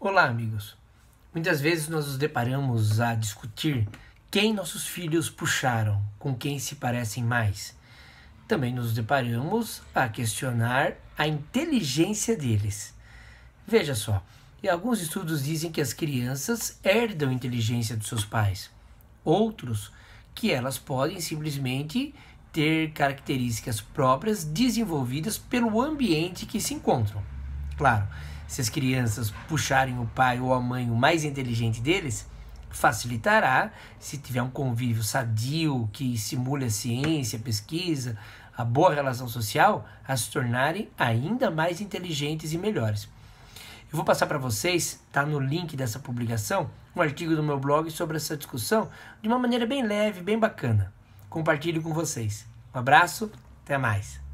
Olá, amigos. Muitas vezes nós nos deparamos a discutir quem nossos filhos puxaram, com quem se parecem mais. Também nos deparamos a questionar a inteligência deles. Veja só, e alguns estudos dizem que as crianças herdam a inteligência dos seus pais. Outros que elas podem simplesmente ter características próprias desenvolvidas pelo ambiente que se encontram. Claro, se as crianças puxarem o pai ou a mãe o mais inteligente deles, facilitará se tiver um convívio sadio que simule a ciência, a pesquisa, a boa relação social, a se tornarem ainda mais inteligentes e melhores. Eu vou passar para vocês, tá no link dessa publicação, um artigo do meu blog sobre essa discussão de uma maneira bem leve, bem bacana. Compartilho com vocês. Um abraço, até mais.